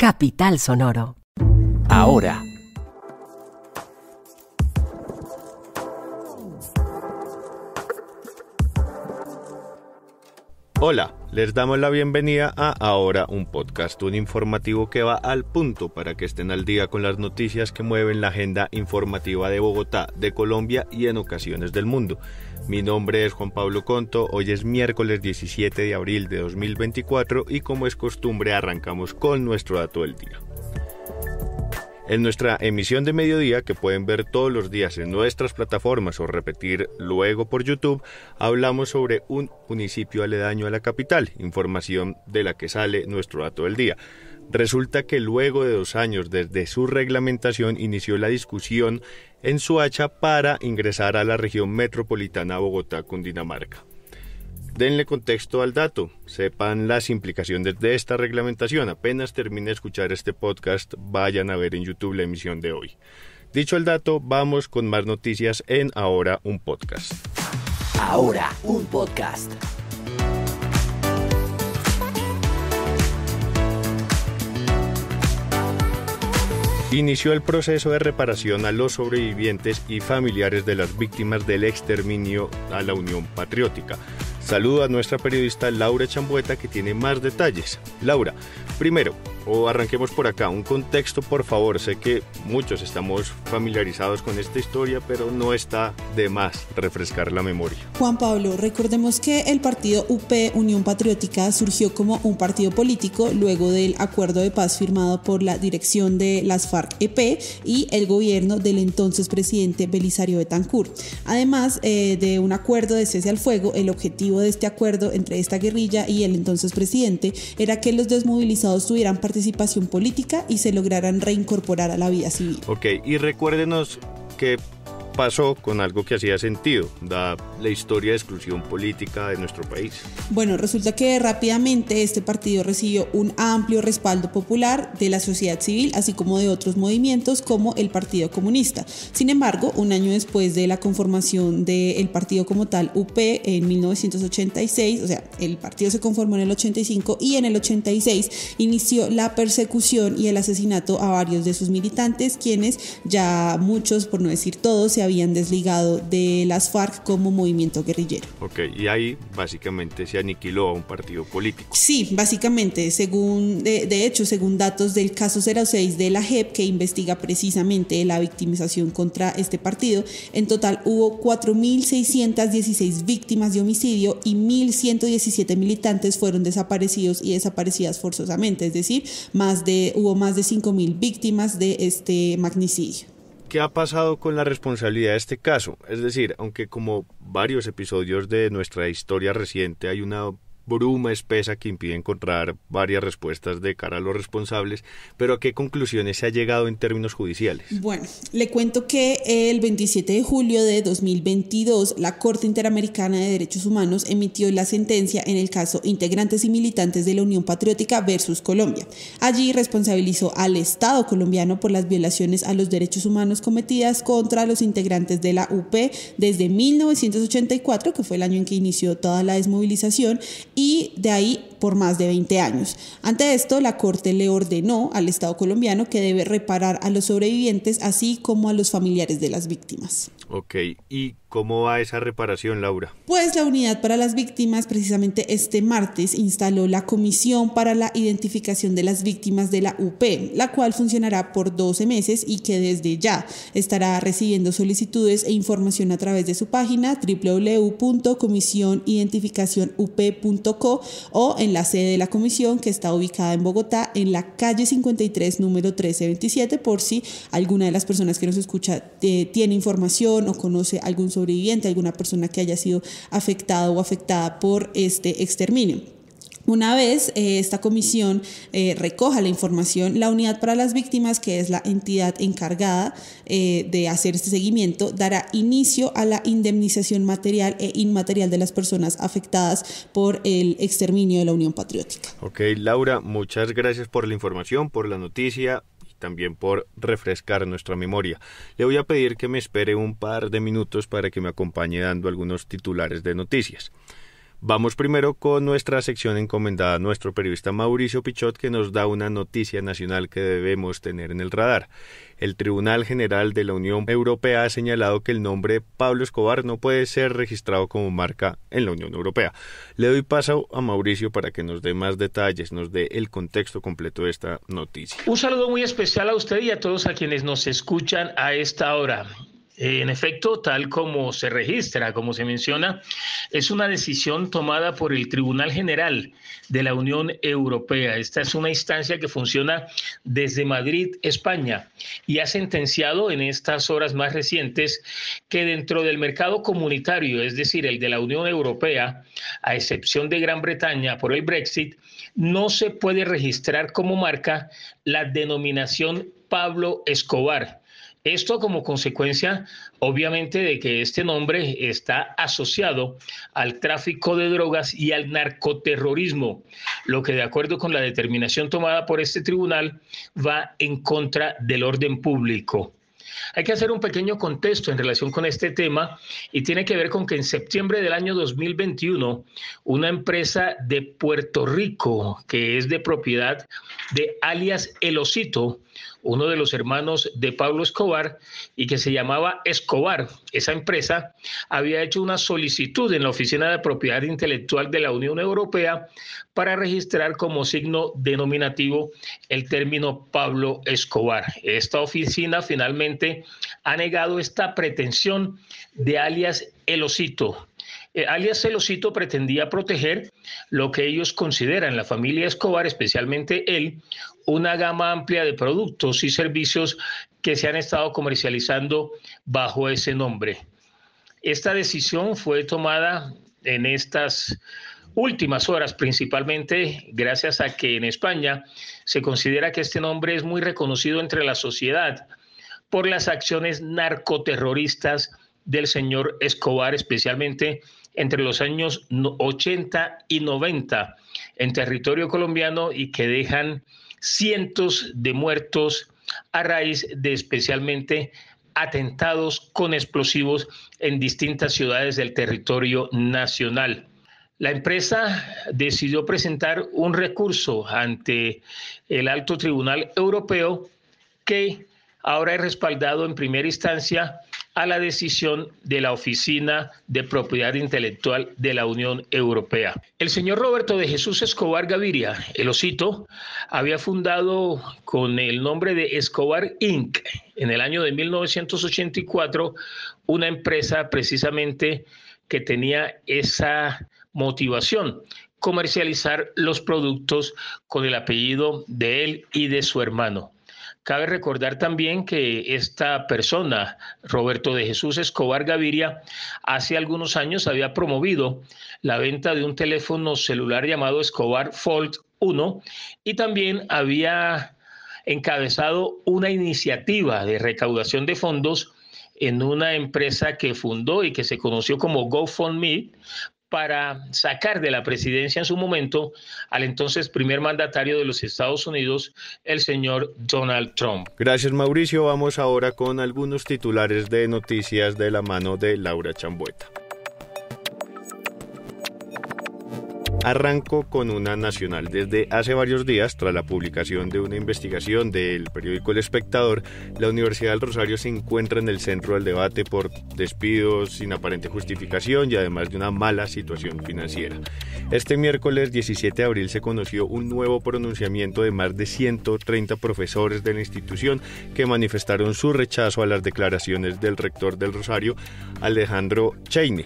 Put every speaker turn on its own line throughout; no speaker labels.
Capital Sonoro. Ahora. Hola, les damos la bienvenida a Ahora un podcast, un informativo que va al punto para que estén al día con las noticias que mueven la agenda informativa de Bogotá, de Colombia y en ocasiones del mundo. Mi nombre es Juan Pablo Conto, hoy es miércoles 17 de abril de 2024 y como es costumbre arrancamos con nuestro dato del día. En nuestra emisión de mediodía, que pueden ver todos los días en nuestras plataformas o repetir luego por YouTube, hablamos sobre un municipio aledaño a la capital, información de la que sale nuestro dato del día. Resulta que luego de dos años desde su reglamentación inició la discusión en Suacha para ingresar a la región metropolitana Bogotá-Cundinamarca denle contexto al dato, sepan las implicaciones de esta reglamentación. Apenas termine de escuchar este podcast, vayan a ver en YouTube la emisión de hoy. Dicho el dato, vamos con más noticias en Ahora un podcast.
Ahora un podcast.
Inició el proceso de reparación a los sobrevivientes y familiares de las víctimas del exterminio a la Unión Patriótica. Saludo a nuestra periodista Laura Chambueta que tiene más detalles. Laura, primero, o arranquemos por acá, un contexto por favor, sé que muchos estamos familiarizados con esta historia, pero no está de más refrescar la memoria.
Juan Pablo, recordemos que el partido UP Unión Patriótica surgió como un partido político luego del acuerdo de paz firmado por la dirección de las FARC-EP y el gobierno del entonces presidente Belisario Betancur Además eh, de un acuerdo de cese al fuego, el objetivo de este acuerdo entre esta guerrilla y el entonces presidente era que los desmovilizados tuvieran participación participación política y se lograrán reincorporar a la vida civil.
Ok, y recuérdenos que pasó con algo que hacía sentido, da la historia de exclusión política de nuestro país.
Bueno, resulta que rápidamente este partido recibió un amplio respaldo popular de la sociedad civil, así como de otros movimientos como el Partido Comunista. Sin embargo, un año después de la conformación del partido como tal, UP, en 1986, o sea, el partido se conformó en el 85 y en el 86 inició la persecución y el asesinato a varios de sus militantes, quienes ya muchos, por no decir todos, se habían desligado de las FARC como movimiento guerrillero.
Ok, y ahí básicamente se aniquiló a un partido político.
Sí, básicamente, según, de, hecho, según datos del caso 06 de la JEP, que investiga precisamente la victimización contra este partido, en total hubo 4.616 víctimas de homicidio y 1.117 militantes fueron desaparecidos y desaparecidas forzosamente, es decir, más de, hubo más de 5.000 víctimas de este magnicidio.
¿qué ha pasado con la responsabilidad de este caso? Es decir, aunque como varios episodios de nuestra historia reciente hay una bruma espesa que impide encontrar varias respuestas de cara a los responsables, pero ¿a qué conclusiones se ha llegado en términos judiciales?
Bueno, le cuento que el 27 de julio de 2022 la Corte Interamericana de Derechos Humanos emitió la sentencia en el caso Integrantes y Militantes de la Unión Patriótica versus Colombia. Allí responsabilizó al Estado colombiano por las violaciones a los derechos humanos cometidas contra los integrantes de la UP desde 1984, que fue el año en que inició toda la desmovilización, y de ahí por más de 20 años. Ante esto, la Corte le ordenó al Estado colombiano que debe reparar a los sobrevivientes así como a los familiares de las víctimas.
Ok, ¿y cómo va esa reparación, Laura?
Pues la Unidad para las Víctimas precisamente este martes instaló la Comisión para la Identificación de las Víctimas de la UP, la cual funcionará por 12 meses y que desde ya estará recibiendo solicitudes e información a través de su página www.comisionidentificacionup.co o en la sede de la comisión que está ubicada en Bogotá en la calle 53 número 1327 por si alguna de las personas que nos escucha eh, tiene información o conoce algún sobreviviente, alguna persona que haya sido afectada o afectada por este exterminio. Una vez eh, esta comisión eh, recoja la información, la unidad para las víctimas, que es la entidad encargada eh, de hacer este seguimiento, dará inicio a la indemnización material e inmaterial de las personas afectadas por el exterminio de la Unión Patriótica.
Ok, Laura, muchas gracias por la información, por la noticia también por refrescar nuestra memoria. Le voy a pedir que me espere un par de minutos para que me acompañe dando algunos titulares de noticias. Vamos primero con nuestra sección encomendada a nuestro periodista Mauricio Pichot, que nos da una noticia nacional que debemos tener en el radar. El Tribunal General de la Unión Europea ha señalado que el nombre Pablo Escobar no puede ser registrado como marca en la Unión Europea. Le doy paso a Mauricio para que nos dé más detalles, nos dé el contexto completo de esta noticia.
Un saludo muy especial a usted y a todos a quienes nos escuchan a esta hora. En efecto, tal como se registra, como se menciona, es una decisión tomada por el Tribunal General de la Unión Europea. Esta es una instancia que funciona desde Madrid, España, y ha sentenciado en estas horas más recientes que dentro del mercado comunitario, es decir, el de la Unión Europea, a excepción de Gran Bretaña por el Brexit, no se puede registrar como marca la denominación Pablo Escobar esto como consecuencia, obviamente, de que este nombre está asociado al tráfico de drogas y al narcoterrorismo, lo que de acuerdo con la determinación tomada por este tribunal va en contra del orden público. Hay que hacer un pequeño contexto en relación con este tema y tiene que ver con que en septiembre del año 2021, una empresa de Puerto Rico, que es de propiedad de alias El uno de los hermanos de Pablo Escobar, y que se llamaba Escobar. Esa empresa había hecho una solicitud en la Oficina de Propiedad Intelectual de la Unión Europea para registrar como signo denominativo el término Pablo Escobar. Esta oficina finalmente ha negado esta pretensión de alias El eh, alias Celosito pretendía proteger lo que ellos consideran la familia Escobar, especialmente él, una gama amplia de productos y servicios que se han estado comercializando bajo ese nombre. Esta decisión fue tomada en estas últimas horas, principalmente gracias a que en España se considera que este nombre es muy reconocido entre la sociedad por las acciones narcoterroristas del señor Escobar, especialmente entre los años 80 y 90 en territorio colombiano y que dejan cientos de muertos a raíz de especialmente atentados con explosivos en distintas ciudades del territorio nacional. La empresa decidió presentar un recurso ante el alto tribunal europeo que ahora es respaldado en primera instancia a la decisión de la Oficina de Propiedad Intelectual de la Unión Europea. El señor Roberto de Jesús Escobar Gaviria, el osito, había fundado con el nombre de Escobar Inc. en el año de 1984 una empresa precisamente que tenía esa motivación, comercializar los productos con el apellido de él y de su hermano. Cabe recordar también que esta persona, Roberto de Jesús Escobar Gaviria, hace algunos años había promovido la venta de un teléfono celular llamado Escobar Fold 1 y también había encabezado una iniciativa de recaudación de fondos en una empresa que fundó y que se conoció como GoFundMe para sacar de la presidencia en su momento al entonces primer mandatario de los Estados Unidos, el señor Donald Trump.
Gracias Mauricio, vamos ahora con algunos titulares de noticias de la mano de Laura Chambueta. Arranco con una nacional. Desde hace varios días, tras la publicación de una investigación del periódico El Espectador, la Universidad del Rosario se encuentra en el centro del debate por despidos sin aparente justificación y además de una mala situación financiera. Este miércoles 17 de abril se conoció un nuevo pronunciamiento de más de 130 profesores de la institución que manifestaron su rechazo a las declaraciones del rector del Rosario, Alejandro Cheney.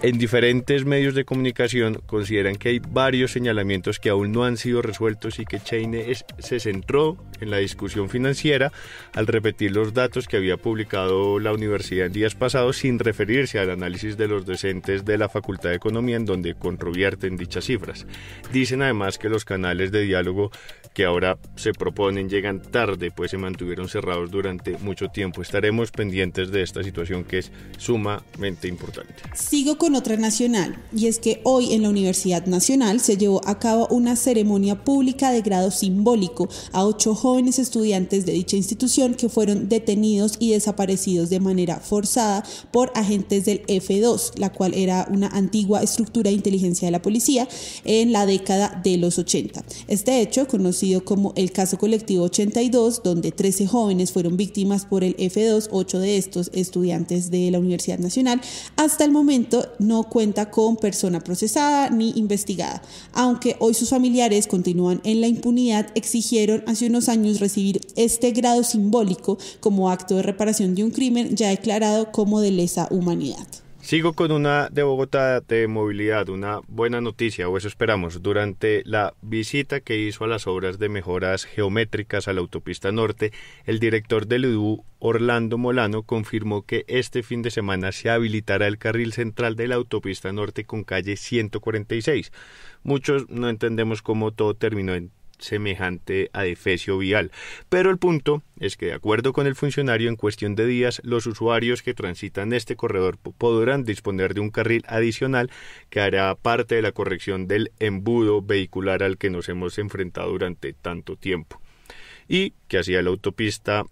En diferentes medios de comunicación consideran que hay varios señalamientos que aún no han sido resueltos y que Cheney se centró en la discusión financiera al repetir los datos que había publicado la universidad en días pasados sin referirse al análisis de los docentes de la Facultad de Economía en donde controvierten dichas cifras. Dicen además que los canales de diálogo que ahora se proponen llegan tarde, pues se mantuvieron cerrados durante mucho tiempo. Estaremos pendientes de esta situación que es sumamente importante.
Sigo con otra nacional y es que hoy en la Universidad Nacional se llevó a cabo una ceremonia pública de grado simbólico a ocho jóvenes estudiantes de dicha institución que fueron detenidos y desaparecidos de manera forzada por agentes del F2, la cual era una antigua estructura de inteligencia de la policía en la década de los 80. Este hecho, conocido como el caso colectivo 82, donde 13 jóvenes fueron víctimas por el F2, ocho de estos estudiantes de la Universidad Nacional, hasta el momento no cuenta con persona procesada ni investigación investigada. Aunque hoy sus familiares continúan en la impunidad, exigieron hace unos años recibir este grado simbólico como acto de reparación de un crimen ya declarado como de lesa humanidad.
Sigo con una de Bogotá de movilidad, una buena noticia, o eso esperamos. Durante la visita que hizo a las obras de mejoras geométricas a la autopista norte, el director del UDU, Orlando Molano, confirmó que este fin de semana se habilitará el carril central de la autopista norte con calle 146. Muchos no entendemos cómo todo terminó en semejante a efecio vial. Pero el punto es que, de acuerdo con el funcionario, en cuestión de días, los usuarios que transitan este corredor podrán disponer de un carril adicional que hará parte de la corrección del embudo vehicular al que nos hemos enfrentado durante tanto tiempo y que hacía la autopista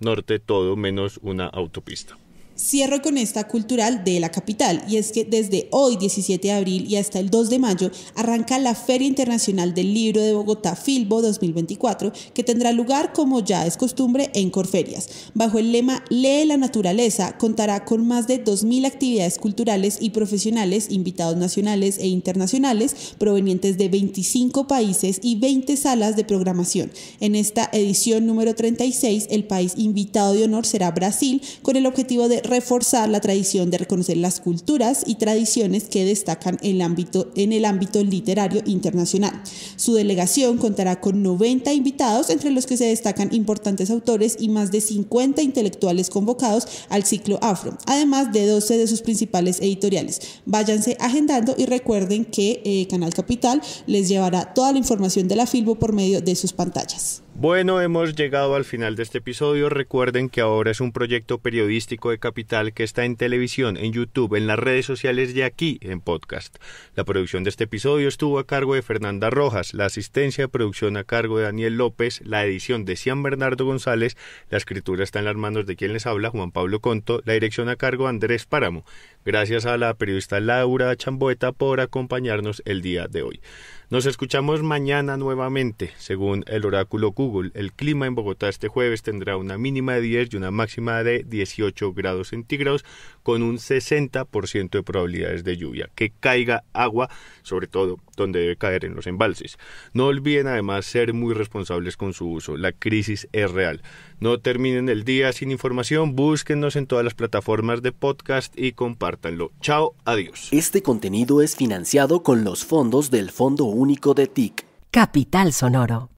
norte todo menos una autopista.
Cierro con esta cultural de la capital y es que desde hoy 17 de abril y hasta el 2 de mayo arranca la Feria Internacional del Libro de Bogotá Filbo 2024 que tendrá lugar como ya es costumbre en Corferias. Bajo el lema Lee la naturaleza contará con más de 2.000 actividades culturales y profesionales, invitados nacionales e internacionales provenientes de 25 países y 20 salas de programación. En esta edición número 36 el país invitado de honor será Brasil con el objetivo de reforzar la tradición de reconocer las culturas y tradiciones que destacan en el ámbito, en el ámbito literario internacional. Su delegación contará con 90 invitados, entre los que se destacan importantes autores y más de 50 intelectuales convocados al ciclo afro, además de 12 de sus principales editoriales. Váyanse agendando y recuerden que eh, Canal Capital les llevará toda la información de la Filbo por medio de sus pantallas.
Bueno, hemos llegado al final de este episodio. Recuerden que ahora es un proyecto periodístico de Capital que está en televisión, en YouTube, en las redes sociales y aquí en podcast. La producción de este episodio estuvo a cargo de Fernanda Rojas, la asistencia de producción a cargo de Daniel López, la edición de Cian Bernardo González, la escritura está en las manos de quien les habla, Juan Pablo Conto, la dirección a cargo de Andrés Páramo. Gracias a la periodista Laura Chamboeta por acompañarnos el día de hoy. Nos escuchamos mañana nuevamente. Según el oráculo Google, el clima en Bogotá este jueves tendrá una mínima de 10 y una máxima de 18 grados centígrados con un 60% de probabilidades de lluvia. Que caiga agua, sobre todo donde debe caer en los embalses. No olviden además ser muy responsables con su uso. La crisis es real. No terminen el día sin información. Búsquennos en todas las plataformas de podcast y compártanlo. Chao, adiós.
Este contenido es financiado con los
fondos del Fondo único de TIC. Capital Sonoro.